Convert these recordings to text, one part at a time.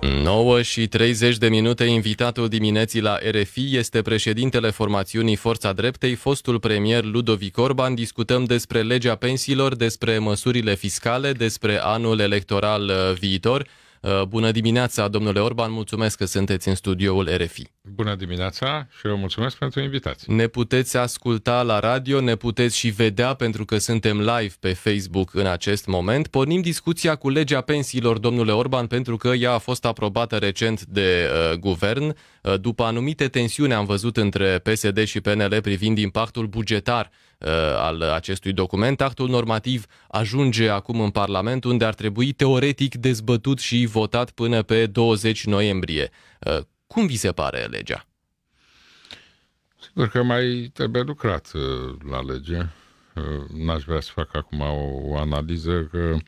9 și 30 de minute invitatul dimineții la RFI este președintele formațiunii Forța Dreptei, fostul premier Ludovic Orban. Discutăm despre legea pensiilor, despre măsurile fiscale, despre anul electoral uh, viitor. Uh, bună dimineața, domnule Orban, mulțumesc că sunteți în studioul RFI. Bună dimineața și eu mulțumesc pentru invitație. Ne puteți asculta la radio, ne puteți și vedea pentru că suntem live pe Facebook în acest moment. Pornim discuția cu legea pensiilor, domnule Orban, pentru că ea a fost aprobată recent de uh, guvern. Uh, după anumite tensiuni am văzut între PSD și PNL privind impactul bugetar uh, Uh, al acestui document. Actul normativ ajunge acum în Parlament, unde ar trebui teoretic dezbătut și votat până pe 20 noiembrie. Uh, cum vi se pare legea? Sigur că mai trebuie lucrat uh, la lege. N-aș vrea să fac acum o, analiză că uh,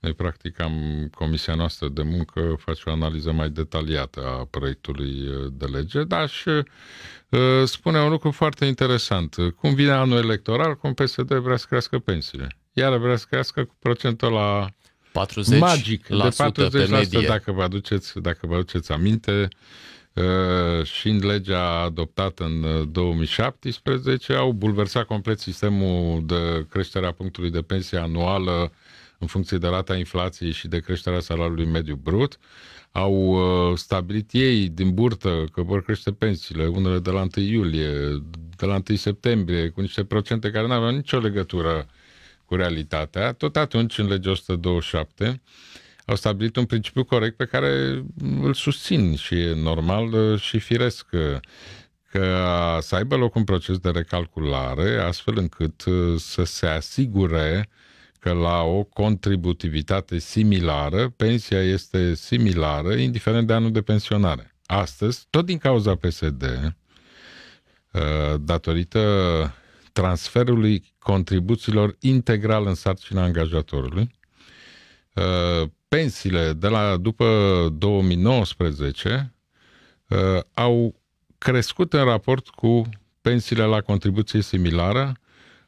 noi, practic, am, comisia noastră de muncă face o analiză mai detaliată a proiectului uh, de lege, dar și uh, spune un lucru foarte interesant. Cum vine anul electoral, cum PSD vrea să crească pensiile. Iar vrea să crească cu procentul la 40 magic, la de 40%, pe medie. dacă vă aduceți, dacă vă aduceți aminte, Uh, și în legea adoptată în 2017 uh, au bulversat complet sistemul de creștere a punctului de pensie anuală în funcție de rata inflației și de creșterea salariului mediu brut. Au uh, stabilit ei din burtă că vor crește pensiile, unele de la 1 iulie, de la 1 septembrie, cu niște procente care nu aveau nicio legătură cu realitatea. Tot atunci, în legea 127, au stabilit un principiu corect pe care îl susțin și e normal uh, și firesc uh, că să aibă loc un proces de recalculare astfel încât să se asigure că la o contributivitate similară, pensia este similară, indiferent de anul de pensionare. Astăzi, tot din cauza PSD, uh, datorită transferului contribuțiilor integral în sarcina angajatorului, uh, pensiile de la după 2019 uh, au crescut în raport cu pensiile la contribuție similară,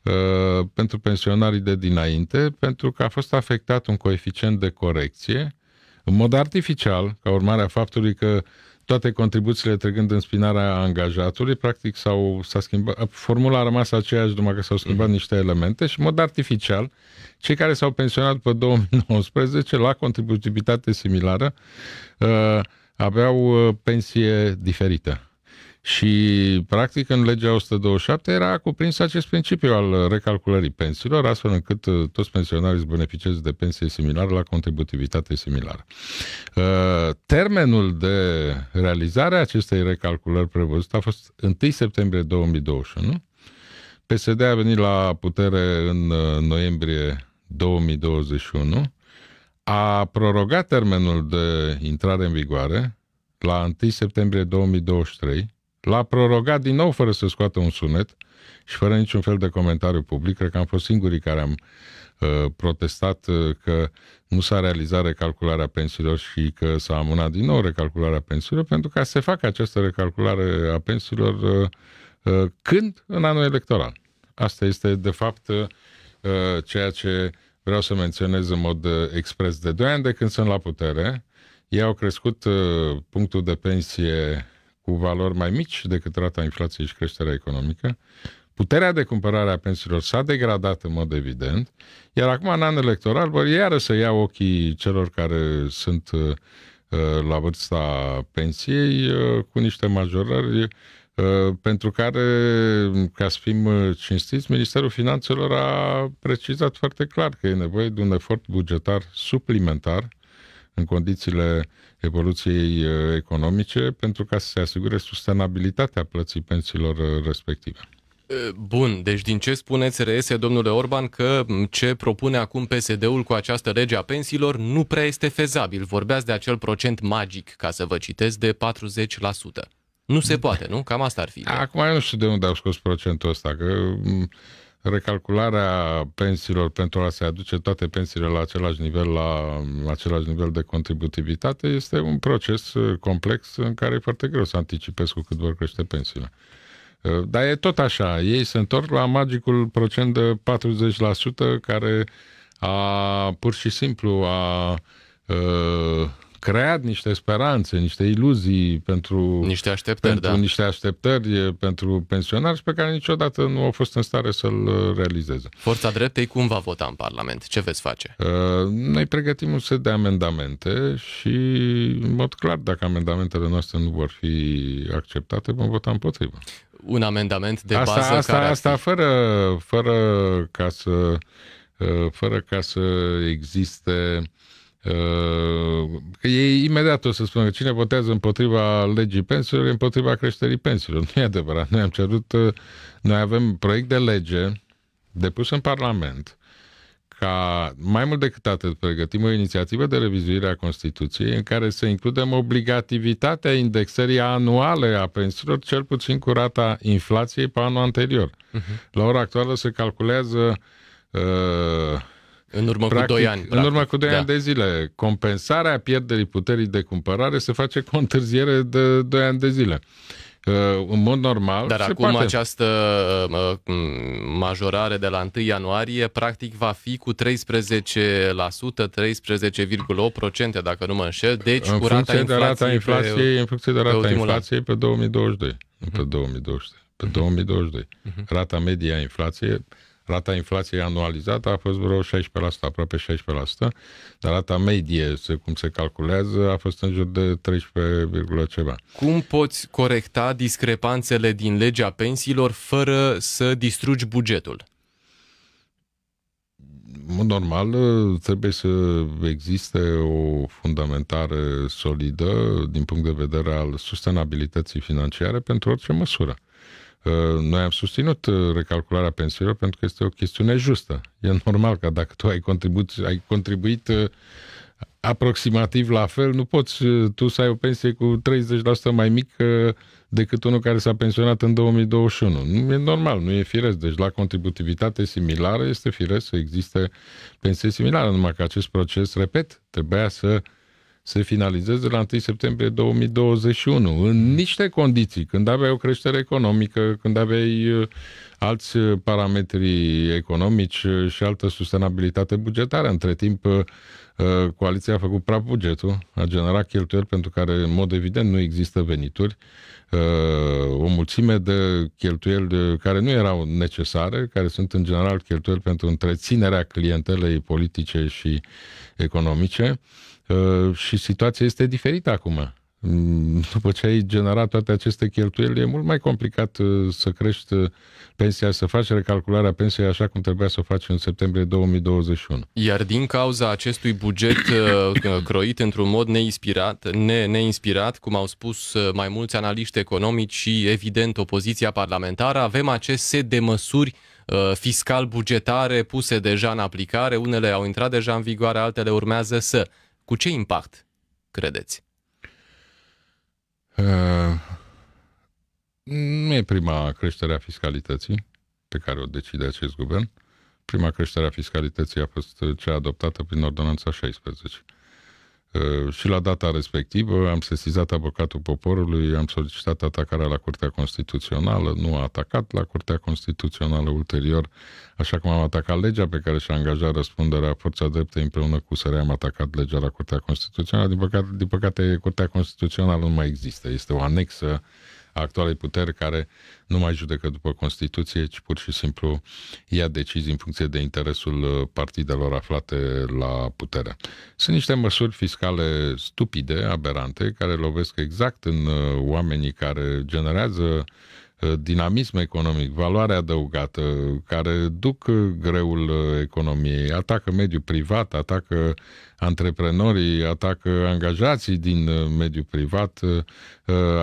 Uh, pentru pensionarii de dinainte, pentru că a fost afectat un coeficient de corecție în mod artificial, ca urmare a faptului că toate contribuțiile trecând în spinarea angajatului, practic s-au, s-a schimbat, formula a rămas aceeași, numai că s-au schimbat mhm. niște elemente și în mod artificial, cei care s-au pensionat pe 2019 la contributivitate similară uh, aveau uh, pensie diferită. Și, practic, în legea 127 era cuprins acest principiu al recalculării pensiilor, astfel încât uh, toți pensionarii beneficiază de pensie similară la contributivitate similară. Uh, termenul de realizare a acestei recalculări prevăzut a fost 1 septembrie 2021. PSD a venit la putere în uh, noiembrie 2021, a prorogat termenul de intrare în vigoare la 1 septembrie 2023, L-a prorogat din nou fără să scoată un sunet și fără niciun fel de comentariu public. Cred că am fost singurii care am uh, protestat uh, că nu s-a realizat recalcularea pensiilor și că s-a amânat din nou recalcularea pensiilor, pentru ca să se facă această recalculare a pensiilor uh, uh când? În anul electoral. Asta este, de fapt, uh, ceea ce vreau să menționez în mod uh, expres. De 2 ani de când sunt la putere, ei au crescut punctul de pensie cu valori mai mici decât rata inflației și creșterea economică, puterea de cumpărare a pensiilor s-a degradat în mod evident, iar acum, în an electoral, vor iară să ia ochii celor care sunt uh, uh, la vârsta pensiei uh, cu niște majorări uh, pentru care, ca să fim uh, cinstiți, Ministerul Finanțelor a precizat foarte clar că e nevoie de un efort bugetar suplimentar în condițiile evoluției uh, economice pentru ca să se asigure sustenabilitatea plății pensiilor uh, respective. Bun, deci din ce spuneți reiese, domnule Orban, că ce propune acum PSD-ul cu această lege a pensiilor nu prea este fezabil. Vorbeați de acel procent magic, ca să vă citesc, de 40%. Nu se poate, nu? Cam asta ar fi. Acum eu nu știu de unde au scos procentul ăsta, că recalcularea pensiilor pentru a se aduce toate pensiile la același nivel, la, același nivel de contributivitate, este un proces uh, complex în care e foarte greu să anticipezi cu cât vor crește pensiile. Uh, dar e tot așa, ei se întorc la magicul procent de 40% care a pur și simplu a a uh, creat niște speranțe, niște iluzii pentru niște așteptări, pentru, da. niște așteptări pentru pensionari și pe care niciodată nu au fost în stare să-l uh, realizeze. Forța Dreptei cum va vota în Parlament? Ce veți face? Uh, noi pregătim un set de amendamente și, în mod clar, dacă amendamentele noastre nu vor fi acceptate, vom vota împotriva. Un amendament de asta, bază asta, care Asta fi... fără, fără ca să uh, fără ca să existe uh, Uh, că ei imediat o să spună că cine votează împotriva legii pensiilor, împotriva creșterii pensiilor. Nu e adevărat. Noi am cerut, uh, noi avem proiect de lege depus în Parlament ca mai mult decât atât pregătim o inițiativă de revizuire a Constituției în care să includem obligativitatea indexării anuale a pensiilor, cel puțin cu rata inflației pe anul anterior. Uh-huh. La ora actuală se calculează uh, în urmă practic, cu 2 ani. Practic. În urmă cu 2 da. ani de zile. Compensarea pierderii puterii de cumpărare se face cu întârziere de 2 ani de zile. Uh, în mod normal. Dar acum poate. această uh, uh, majorare de la 1 ianuarie practic va fi cu 13%, 13,8% dacă nu mă înșel. Deci în cu rata inflației, de rata inflației pe, în funcție de rata pe inflației an. pe 2022. Mm-hmm. Pe 2022. Pe 2022. Mm-hmm. Rata medie a inflației Rata inflației anualizată a fost vreo 16%, aproape 16%, dar rata medie, cum se calculează, a fost în jur de 13, ceva. Cum poți corecta discrepanțele din legea pensiilor fără să distrugi bugetul? normal, trebuie să existe o fundamentare solidă din punct de vedere al sustenabilității financiare pentru orice măsură. Noi am susținut uh, recalcularea pensiilor pentru că este o chestiune justă. E normal că dacă tu ai contribuit, ai contribuit uh, aproximativ la fel, nu poți uh, tu să ai o pensie cu 30% mai mică decât unul care s-a pensionat în 2021. Nu e normal, nu e firesc. Deci la contributivitate similară este firesc să existe pensii similare, numai că acest proces, repet, trebuia să uh, se finalizeze la 1 septembrie 2021, în niște condiții, când aveai o creștere economică, când aveai uh, alți uh, parametri economici uh, și altă sustenabilitate bugetară. Între timp, coaliția a făcut praf bugetul, a generat cheltuieli pentru care, în mod evident, nu există venituri, o mulțime de cheltuieli care nu erau necesare, care sunt, în general, cheltuieli pentru întreținerea clientelei politice și economice și situația este diferită acum. Mm, după ce ai generat toate aceste cheltuieli, e mult mai complicat uh, să crești uh, pensia, să faci recalcularea pensiei așa cum trebuia să o faci în septembrie 2021. Iar din cauza acestui buget uh, croit într-un mod neinspirat, ne, neinspirat, cum au spus mai mulți analiști economici și, evident, opoziția parlamentară, avem acest set de măsuri fiscal-bugetare puse deja în aplicare, unele au intrat deja în vigoare, altele urmează să cu ce impact credeți? Uh, nu e prima creștere a fiscalității pe care o decide acest guvern. Prima creștere a fiscalității a fost cea adoptată prin Ordonanța 16. Uh, și la data respectivă am sesizat avocatul poporului, am solicitat atacarea la Curtea Constituțională, nu a atacat la Curtea Constituțională ulterior, așa cum am atacat legea pe care și-a angajat răspunderea Forța Dreptei împreună cu SRE, am atacat legea la Curtea Constituțională. Din păcate, din păcate Curtea Constituțională nu mai există, este o anexă a actualei puteri care nu mai judecă după Constituție, ci pur și simplu ia decizii în funcție de interesul uh, partidelor aflate la putere. Sunt niște măsuri fiscale stupide, aberante, care lovesc exact în uh, oamenii care generează Eh, dinamism economic, valoare adăugată, care duc eh, greul eh, economiei, atacă mediul privat, atacă antreprenorii, atacă angajații din mediul privat,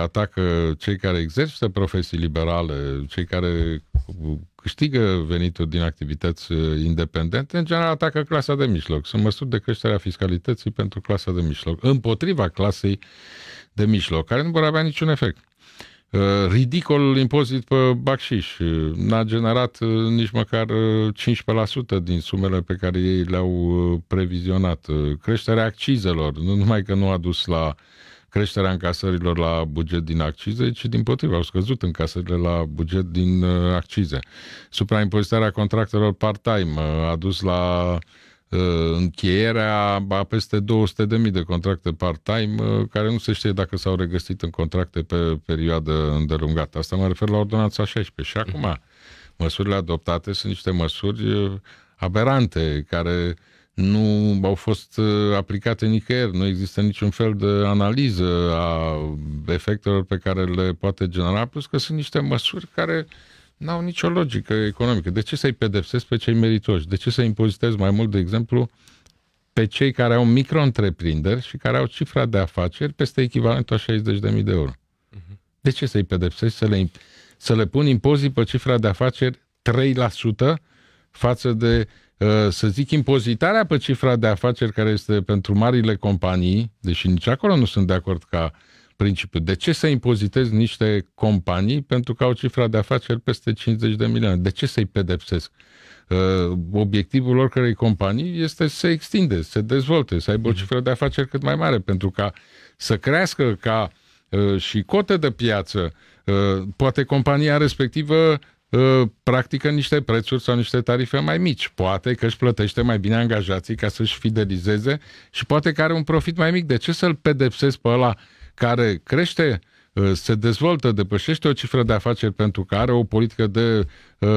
atacă cei care exercită profesii liberale, cei care câștigă venituri din activități independente, în general atacă clasa de mijloc. Sunt măsuri de creștere a fiscalității pentru clasa de mijloc, împotriva clasei de mijloc, care nu vor avea niciun efect. Uh, ridicol impozit pe Baxiș. Uh, n-a generat uh, nici măcar 15% din sumele pe care ei le-au previzionat. Creșterea accizelor, nu numai că nu a dus la creșterea încasărilor la buget din accize, ci din potrivă, au scăzut încasările la buget din accize. Supraimpozitarea contractelor part-time a dus la Uh, încheierea a peste 200.000 de contracte part-time, uh, care nu se știe dacă s-au regăsit în contracte pe perioadă îndelungată. Asta mă refer la ordonanța 16. Și acum, mhm. măsurile adoptate sunt niște măsuri uh, aberante, care nu au fost aplicate nicăieri, nu există niciun fel de analiză a efectelor pe care le poate genera, plus că sunt niște măsuri care n-au nicio logică economică. De ce să-i pedepsesc pe cei meritoși? De ce să impozitez mai mult, de exemplu, pe cei care au micro-întreprinderi și care au cifra de afaceri peste echivalentul a 60.000 de euro? Mhm. De ce să-i pedepsesc, să le, să le pun impozit pe cifra de afaceri 3% față de, uh, să zic, impozitarea pe cifra de afaceri care este pentru marile companii, deși nici acolo nu sunt de acord ca uh, principiu. De ce să impozitez niște companii pentru că au cifra de afaceri peste 50 de milioane? De ce să-i pedepsesc? Uh, obiectivul oricărei companii este să se extinde, să se dezvolte, să aibă o mhm. cifră de afaceri cât mai mare, pentru ca să crească ca uh, și cote de piață. Uh, poate compania respectivă practică niște prețuri sau niște tarife mai mici. Poate că își plătește mai bine angajații ca să-și fidelizeze și poate că are un profit mai mic. De ce să-l pedepsesc pe ăla care crește, uh, se dezvoltă, depășește o cifră de afaceri pentru că are o politică de uh,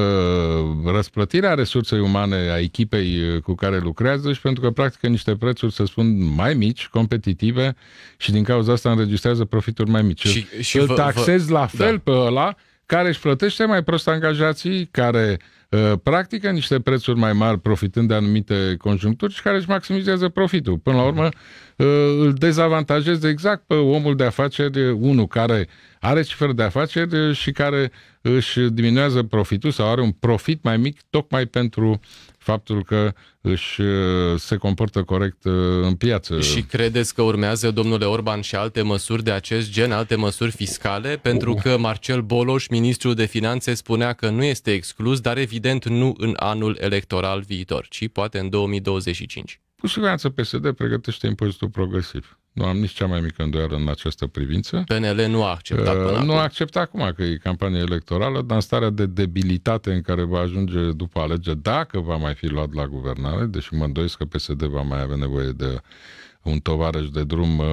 răsplătire a resursei umane a echipei uh, cu care lucrează și pentru că practică niște prețuri, să spun, mai mici, competitive și din cauza asta înregistrează profituri mai mici. Și, și Îl taxez vă, vă, la da. fel da. pe ăla care își plătește mai prost angajații, care uh, practică niște prețuri mai mari profitând de anumite conjuncturi și care își maximizează profitul. Până la urmă uh, îl dezavantajează exact pe omul de afaceri, unul care are cifre de afaceri și care își diminuează profitul sau are un profit mai mic tocmai pentru faptul că își uh, se comportă corect uh, în piață. Și credeți că urmează, domnule Orban, și alte măsuri de acest gen, alte măsuri fiscale? Pentru că Marcel Boloș, ministrul de finanțe, spunea că nu este exclus, dar evident nu în anul electoral viitor, ci poate în 2025. Cu siguranță PSD pregătește impozitul progresiv. Nu am nici cea mai mică îndoială în această privință. PNL nu a acceptat uh, până uh, Nu a acceptat acum că e campanie electorală, dar în starea de debilitate în care va ajunge după alegeri, dacă va mai fi luat la guvernare, deși mă îndoiesc că PSD va mai avea nevoie de un tovarăș de drum uh,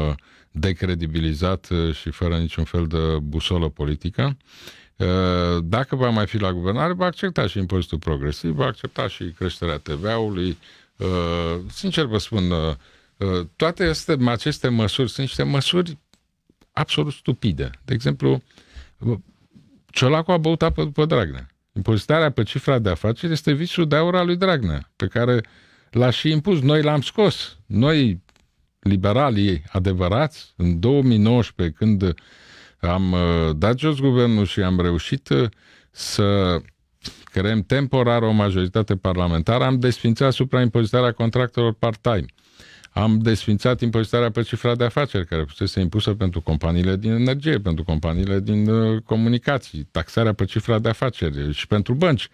decredibilizat uh, și fără niciun fel de busolă politică. Uh, dacă va mai fi la guvernare, va accepta și impozitul progresiv, va accepta și creșterea TVA-ului, Uh, sincer vă spun, uh, uh, toate aceste, aceste măsuri sunt niște măsuri absolut stupide. De exemplu, Ciolacu a băut apă după Dragnea. Impozitarea pe cifra de afaceri este visul de aur al lui Dragnea, pe care l-a și impus. Noi l-am scos. Noi, liberalii adevărați, în 2019, când am dat jos guvernul și am reușit să creăm temporar o majoritate parlamentară, am desfințat supraimpozitarea contractelor part-time. Am desfințat impozitarea pe cifra de afaceri, care fusese impusă pentru companiile din energie, pentru companiile din uh, comunicații, taxarea pe cifra de afaceri și pentru bănci.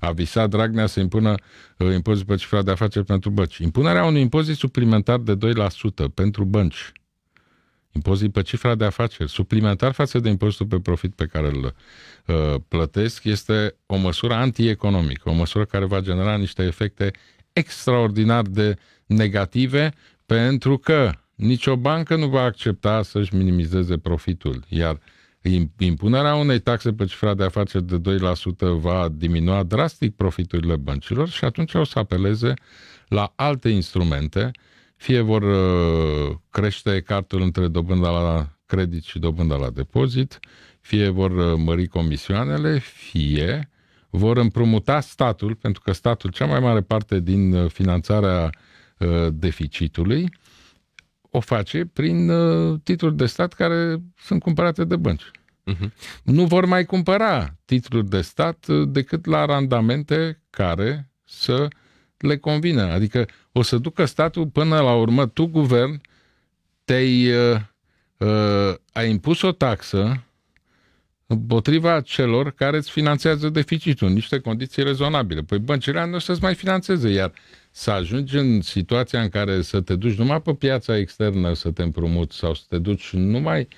A visat Dragnea să impună uh, impozit pe cifra de afaceri pentru bănci. Impunerea unui impozit suplimentar de 2% pentru bănci impozit pe cifra de afaceri, suplimentar față de impozitul pe profit pe care îl uh, plătesc, este o măsură antieconomică, o măsură care va genera niște efecte extraordinar de negative, pentru că nicio bancă nu va accepta să-și minimizeze profitul, iar impunerea unei taxe pe cifra de afaceri de 2% va diminua drastic profiturile băncilor și atunci o să apeleze la alte instrumente uh, fie vor uh, crește cartul între dobânda la credit și dobânda la depozit, fie vor uh, mări comisioanele, fie vor împrumuta statul, pentru că statul, cea mai mare parte din uh, finanțarea deficitului, o face prin titluri de stat care sunt cumpărate de bănci. Uh-huh. Nu vor mai cumpăra titluri de stat decât la randamente care să uh, le convine. Adică o să ducă statul până la urmă, tu, guvern, te-ai uh, uh, ai impus o taxă împotriva celor care îți finanțează deficitul, niște condiții rezonabile. Păi băncile nu o să-ți mai financeze, iar să ajungi în situația în care să te duci numai pe piața externă să te împrumuți sau să te duci numai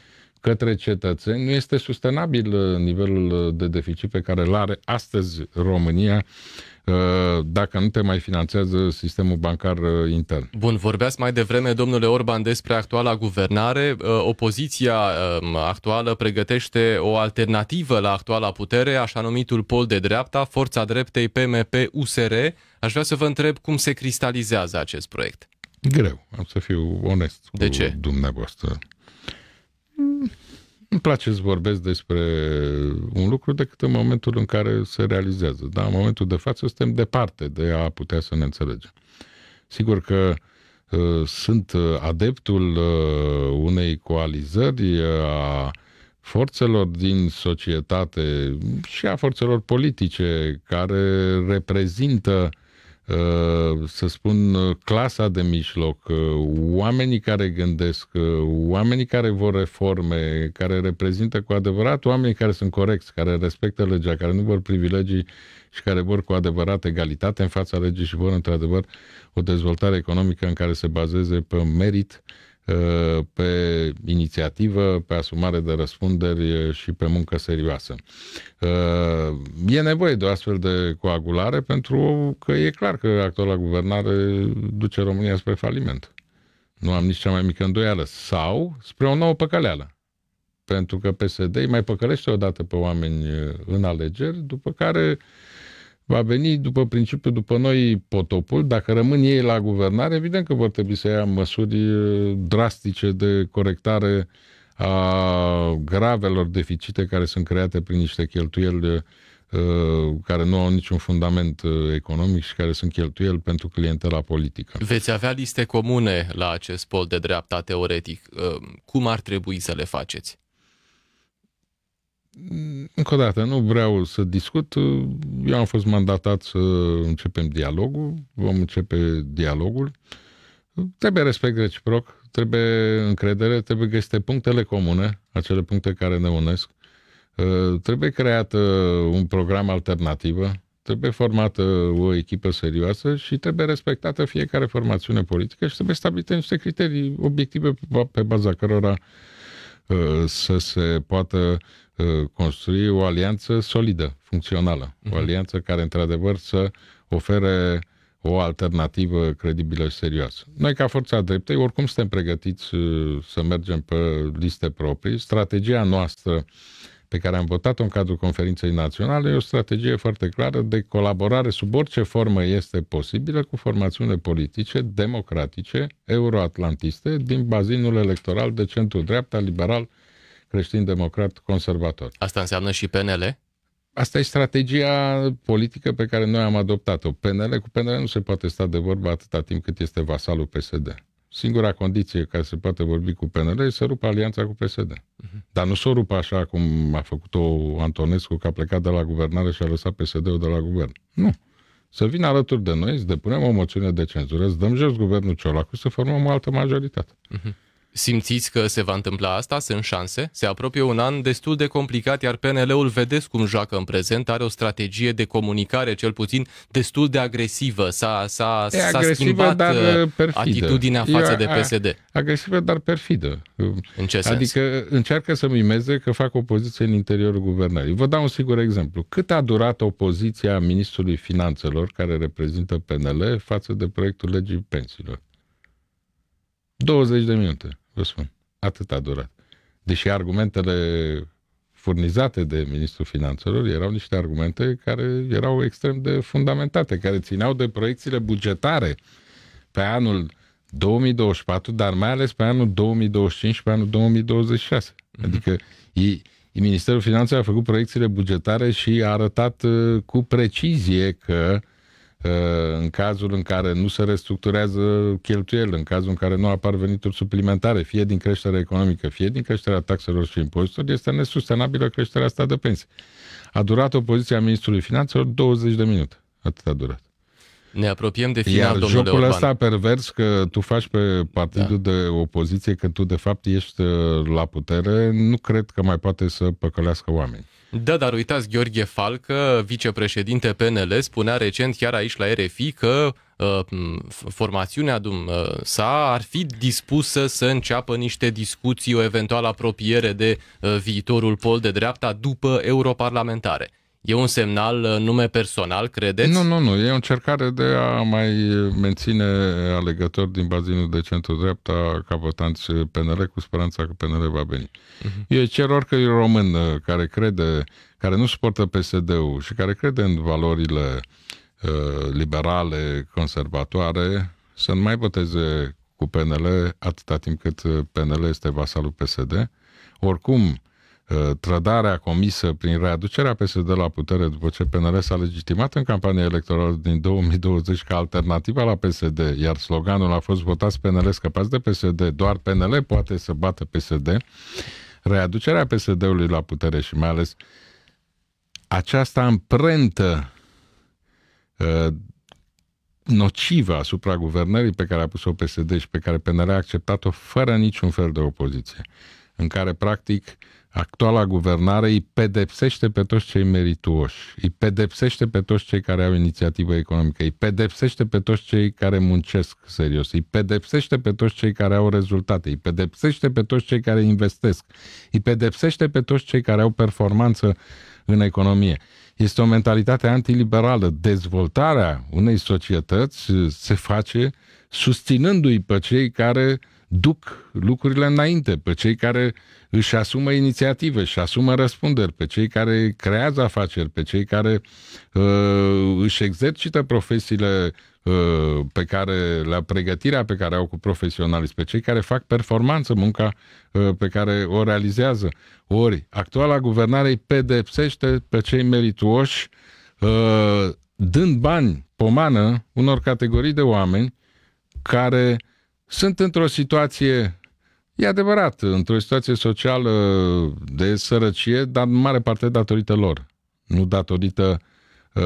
către cetățeni, nu este sustenabil uh, nivelul uh, de deficit pe care îl are astăzi România uh, Uh, dacă nu te mai finanțează sistemul bancar uh, intern. Bun, vorbeați mai devreme, domnule Orban, despre actuala guvernare. Uh, opoziția um, actuală pregătește o alternativă la actuala putere, așa numitul pol de dreapta, forța dreptei PMP-USR. Aș vrea să vă întreb cum se cristalizează acest proiect. Greu, am să fiu onest de cu ce? dumneavoastră. Îmi place să vorbesc despre un lucru decât în momentul în care se realizează. Da? În momentul de față suntem departe de a putea să ne înțelegem. Sigur că uh, sunt uh, adeptul uh, unei coalizări uh, a forțelor din societate și a forțelor politice care reprezintă Uh, să spun, uh, clasa de mijloc, uh, oamenii care gândesc, oamenii care vor reforme, care reprezintă cu adevărat oamenii care sunt corecți, care respectă legea, care nu vor privilegii și care vor cu adevărat egalitate în fața legii și vor într-adevăr o dezvoltare economică în care se bazeze pe merit, pe inițiativă, pe asumare de răspunderi și pe muncă serioasă. Uh, e nevoie de o astfel de coagulare pentru că e clar că actuala guvernare duce România spre faliment. Nu am nici cea mai mică îndoială. Sau spre o nouă păcăleală. Pentru că PSD îi mai păcălește odată pe oameni uh, în alegeri, după care uh, va veni după principiu, după noi potopul, dacă rămân ei la guvernare, evident că vor trebui să ia măsuri eh, drastice de corectare a gravelor deficite care sunt create prin niște cheltuieli eh, care nu au niciun fundament eh, economic și care sunt cheltuieli pentru clientela politică. Veți avea liste comune la acest pol de dreapta teoretic. Cum ar trebui să le faceți? încă o dată, nu vreau să discut. Eu am fost mandatat să începem dialogul. Vom începe dialogul. Trebuie respect reciproc, trebuie încredere, trebuie găsite punctele comune, acele puncte care ne unesc. Uh, trebuie creat uh, un program alternativă, trebuie formată o echipă serioasă și trebuie respectată fiecare formațiune politică și trebuie stabilite niște criterii obiective pe baza cărora uh, să se poată Uh, construi o alianță solidă, funcțională. O mhm. alianță care, într-adevăr, să ofere o alternativă credibilă și serioasă. Noi, ca Forța Dreptei, oricum suntem pregătiți uh, să mergem pe liste proprii. Strategia noastră pe care am votat-o în cadrul conferinței naționale e o strategie foarte clară de colaborare sub orice formă este posibilă cu formațiune politice, democratice, euroatlantiste din bazinul electoral de centru-dreapta, liberal, creștin-democrat conservator. Asta înseamnă și PNL? Asta e strategia politică pe care noi am adoptat-o. PNL cu PNL nu se poate sta de vorbă atâta timp cât este vasalul PSD. Singura condiție ca să poate vorbi cu PNL e să rupă alianța cu PSD. Uh-huh. Mhm. Dar nu s o rupă așa cum a făcut-o Antonescu, că a plecat de la guvernare și a lăsat PSD-ul de la guvern. Nu. Să vină alături de noi, să depunem o moțiune de cenzură, să dăm jos guvernul Ciolacu, să formăm o altă majoritate. Uh-huh. Simțiți că se va întâmpla asta? Sunt șanse? Se apropie un an destul de complicat, iar PNL-ul, vedeți cum joacă în prezent, are o strategie de comunicare, cel puțin, destul de agresivă. S-a, s-a, e s-a agresivă, schimbat dar uh, uh, atitudinea față Eu, de PSD. Agresivă, dar perfidă. În ce sens? Adică încearcă să mimeze că fac opoziție în interiorul guvernării. Vă dau un singur exemplu. Cât a durat opoziția ministrului finanțelor, care reprezintă PNL, față de proiectul legii pensiilor? 20 de minute, vă spun. Atât a durat. Deși argumentele furnizate de Ministrul Finanțelor erau niște argumente care erau extrem de fundamentate, care țineau de proiecțiile bugetare pe anul 2024, dar mai ales pe anul 2025 și pe anul 2026. Mm-hmm. Adică ei, Ministerul Finanțelor a făcut proiecțiile bugetare și a arătat uh, cu precizie că uh, Ă, în cazul în care nu se restructurează cheltuielile, în cazul în care nu apar venituri suplimentare, fie din creșterea economică, fie din creșterea taxelor și impozitelor, este nesustenabilă creșterea asta de pensii. A durat opoziția ministrului finanțelor 20 de minute. Atât a durat. Ne apropiem de final, Iar domnule jocul Orban. ăsta pervers că tu faci pe partidul da. de opoziție când tu de fapt ești ă, la putere, nu cred că mai poate să păcălească oameni. Da, dar uitați, Gheorghe Falcă, vicepreședinte PNL, spunea recent chiar aici la RFI că uh, formațiunea uh, sa ar fi dispusă să înceapă niște discuții, o eventuală apropiere de uh, viitorul pol de dreapta după europarlamentare. E un semnal uh, nume personal, credeți? Nu, nu, nu. E o încercare de a mai menține alegători din bazinul de centru-dreapta capătanți PNL cu speranța că PNL va veni. Uh-huh. Mhm. Eu cer oricărui român uh, care crede, care nu suportă PSD-ul și care crede în valorile uh, liberale, conservatoare, să nu mai voteze cu PNL atâta timp cât uh, PNL este vasalul PSD. Oricum, Uh, trădarea comisă prin readucerea PSD la putere după ce PNL s-a legitimat în campania electorală din 2020 ca alternativa la PSD, iar sloganul a fost votați PNL, scăpați de PSD, doar PNL poate să bată PSD, readucerea PSD-ului la putere și mai ales această amprentă uh, nocivă asupra guvernării pe care a pus-o PSD și pe care PNL a acceptat-o fără niciun fel de opoziție în care, practic, actuala guvernare îi pedepsește pe toți cei merituoși, îi pedepsește pe toți cei care au inițiativă economică, îi pedepsește pe toți cei care muncesc serios, îi pedepsește pe toți cei care au rezultate, îi pedepsește pe toți cei care investesc, îi pedepsește pe toți cei care au performanță în economie. Este o mentalitate antiliberală. Dezvoltarea unei societăți se face susținându-i pe cei care uh, duc lucrurile înainte, pe cei care își asumă inițiative, își asumă răspunderi, pe cei care creează afaceri, pe cei care uh, își exercită profesiile uh, pe care, la pregătirea pe care au cu profesionalism, pe cei care fac performanță, munca uh, pe care o realizează. Ori, actuala guvernare îi pedepsește pe cei merituoși uh, dând bani, pomană, unor categorii de oameni care uh, sunt într-o situație, e adevărat, într-o situație socială de sărăcie, dar în mare parte datorită lor, nu datorită, uh,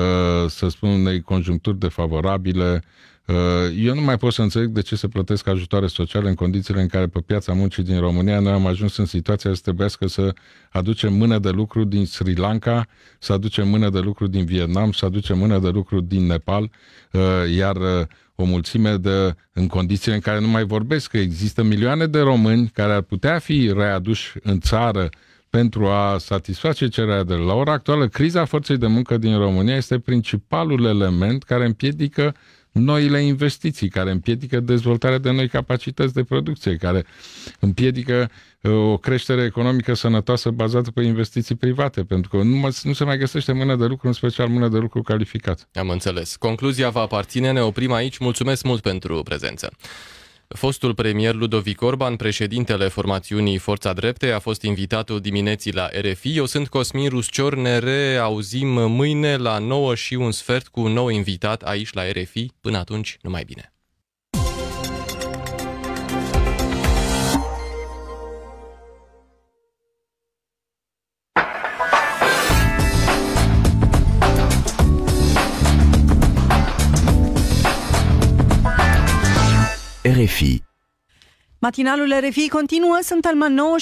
să spun, unei conjuncturi defavorabile, Uh, eu nu mai pot să înțeleg de ce se plătesc ajutoare sociale în condițiile în care pe piața muncii din România noi am ajuns în situația să trebuiască să aducem mână de lucru din Sri Lanka, să aducem mână de lucru din Vietnam, să aducem mână de lucru din Nepal, uh, iar uh, o mulțime de, în condițiile în care nu mai vorbesc, că există milioane de români care ar putea fi readuși în țară pentru a satisface cererea de la ora actuală, criza forței de muncă din România este principalul element care împiedică noile investiții, care împiedică dezvoltarea de noi capacități de producție, care împiedică uh, o creștere economică sănătoasă bazată pe investiții private, pentru că nu, nu se mai găsește mână de lucru, în special mână de lucru calificat. Am înțeles. Concluzia va aparține, ne oprim aici. Mulțumesc mult pentru prezență. Fostul premier Ludovic Orban, președintele formațiunii Forța Drepte, a fost invitatul dimineții la RFI. Eu sunt Cosmin Ruscior, ne reauzim mâine la 9 și un sfert cu un nou invitat aici la RFI. Până atunci, numai bine! RFI. Matinalul RFI continuă, sunt Alma 9